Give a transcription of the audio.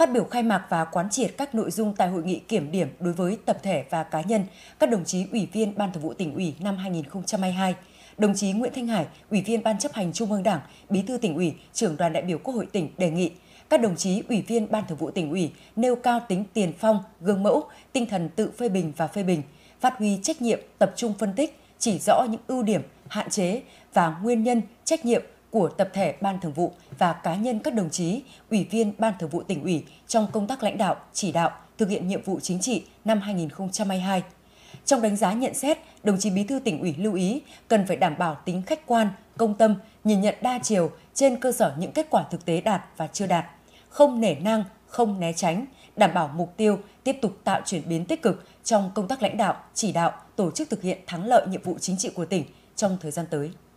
Phát biểu khai mạc và quán triệt các nội dung tại hội nghị kiểm điểm đối với tập thể và cá nhân, các đồng chí Ủy viên Ban Thường vụ tỉnh ủy năm 2022, đồng chí Nguyễn Thanh Hải, Ủy viên Ban chấp hành Trung ương Đảng, Bí thư tỉnh ủy, trưởng đoàn đại biểu Quốc hội tỉnh đề nghị các đồng chí ủy viên Ban Thường vụ tỉnh ủy nêu cao tính tiền phong, gương mẫu, tinh thần tự phê bình và phê bình, phát huy trách nhiệm, tập trung phân tích, chỉ rõ những ưu điểm, hạn chế và nguyên nhân, trách nhiệm, của tập thể Ban Thường vụ và cá nhân các đồng chí, ủy viên Ban Thường vụ tỉnh ủy trong công tác lãnh đạo, chỉ đạo, thực hiện nhiệm vụ chính trị năm 2022. Trong đánh giá nhận xét, đồng chí Bí thư tỉnh ủy lưu ý cần phải đảm bảo tính khách quan, công tâm, nhìn nhận đa chiều trên cơ sở những kết quả thực tế đạt và chưa đạt, không nể nang, không né tránh, đảm bảo mục tiêu tiếp tục tạo chuyển biến tích cực trong công tác lãnh đạo, chỉ đạo, tổ chức thực hiện thắng lợi nhiệm vụ chính trị của tỉnh trong thời gian tới.